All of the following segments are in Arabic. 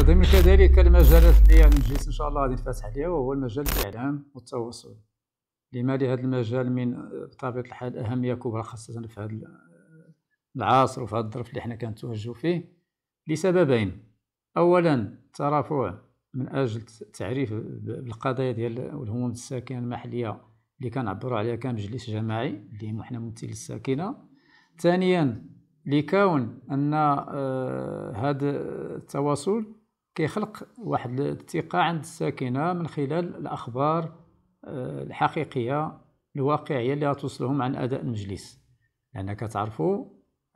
ضمن كذلك المجالات اللي يعني نجلس ان شاء الله غادي نفتح عليها وهو المجال الاعلام والتواصل لما لهذا المجال من بطبيعه الحال اهميه كبرى خاصه في هذا العصر وفي هذا الظرف اللي حنا كنتوجهوا فيه لسببين اولا الترافع من اجل تعريف بالقضايا ديال والهموم الساكنه المحليه اللي كنعبروا عليها كمجلس جماعي اللي حنا ممثلين الساكنه ثانيا لكون ان آه، هذا التواصل كيخلق واحد الثقه عند الساكنه من خلال الاخبار آه، الحقيقيه الواقعيه اللي غتوصلهم عن اداء المجلس لان كتعرفوا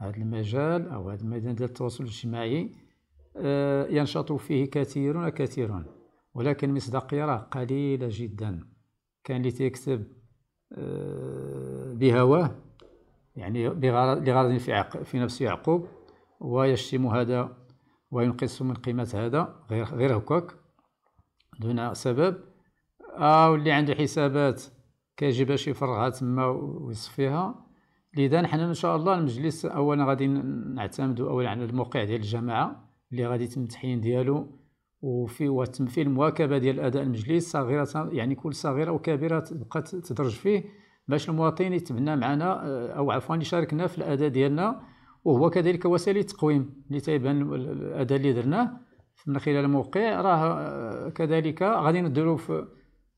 هذا المجال او هذا الميدان ديال التواصل الاجتماعي آه، ينشط فيه كثيرون كثيرون ولكن مصداقيه راه قليله جدا كان اللي تيكتب بهواه يعني لغرض في, في نفس يعقوب ويشتم هذا وينقص من قيمة هذا غير غير هكاك دون سبب أو اللي عنده حسابات كيجي باش يفرغها تما ويصفيها لذا نحن إن شاء الله المجلس أولا غادي نعتمدوا أولا على الموقع ديال الجماعة اللي غادي يتم التحيين ديالو وفي وتم في المواكبة ديال أداء المجلس صغيرة يعني كل صغيرة وكبيرة تبقى تدرج فيه باش المواطن يتبنى معنا آه، او عفوا يشاركنا في الاداء ديالنا وهو كذلك وسائل التقويم اللي تيبان الاداء اللي درناه من خلال الموقع راه آه، كذلك غادي نديرو في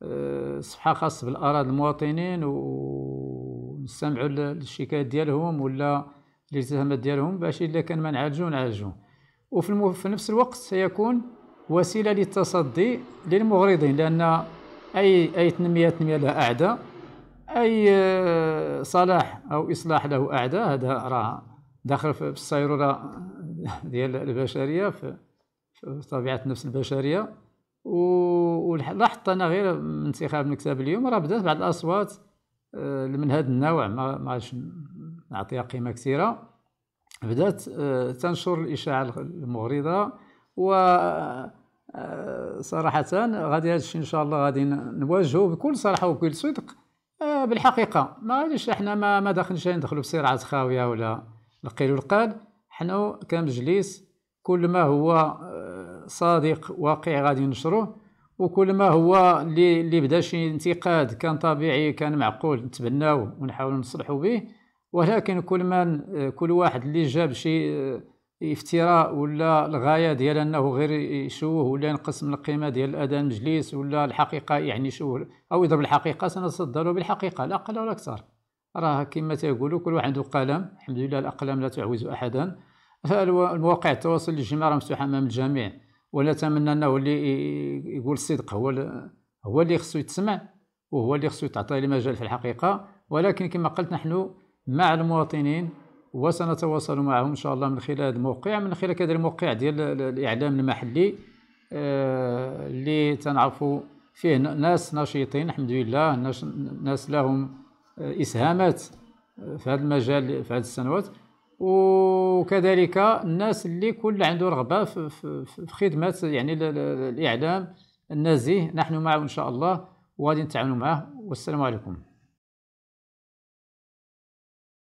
آه، صفحه خاصه بالاراضي المواطنين ونستمعوا للشكايات ديالهم ولا الالتهامات ديالهم باش الا كان ما نعالجو نعالجو وفي المو... في نفس الوقت سيكون وسيله للتصدي للمغرضين لان اي اي تنميه تنميه لها اعداء اي آه، صلاح او اصلاح له اعداء هذا راه داخل في الصيروره ديال البشريه في طبيعه النفس البشريه ولاحظت انا غير من انتخاب المكتب اليوم راه بدات بعض الاصوات آه، من هذا النوع ما عادش نعطيها قيمه كثيره بدات آه، تنشر الاشاعه المغرضه و صراحه غادي هذا الشيء ان شاء الله غادي نواجهه بكل صراحه وبكل صدق بالحقيقه ما عادش احنا ما ما داخلينش ندخلوا بصراعات خاويه ولا القيل والقال حنا كمجلس كل ما هو آه، صادق واقعي غادي نشروه وكل ما هو اللي اللي بدا شي انتقاد كان طبيعي كان معقول نتبناوه ونحاول نصلحوا به ولكن كل ما آه، كل واحد اللي جاب شي آه، افتراء ولا الغايه ديال انه غير يشوه ولا ينقص من القيمه ديال الاذان المجلس ولا الحقيقه يعني يشوه او يضرب الحقيقه سنتصدر بالحقيقه لا اقل ولا اكثر راه كما تيقولوا كل واحد عنده قلم الحمد لله الاقلام لا تعوز احدا المواقع التواصل الاجتماعي راه مفتوحه امام الجميع ولا انه اللي يقول الصدق هو هو اللي خصو يتسمع وهو اللي خصو يتعطى المجال في الحقيقه ولكن كما قلت نحن مع المواطنين وسنتواصل معهم ان شاء الله من خلال الموقع من خلال كذا الموقع ديال الاعلام المحلي آه، اللي تنعرفوا فيه ناس نشيطين الحمد لله ناس لهم آه، اسهامات آه، في هذا المجال في هذه السنوات وكذلك الناس اللي كل عنده رغبه في خدمه يعني الاعلام النزيه نحن معه ان شاء الله وغادي نتعاونوا معه والسلام عليكم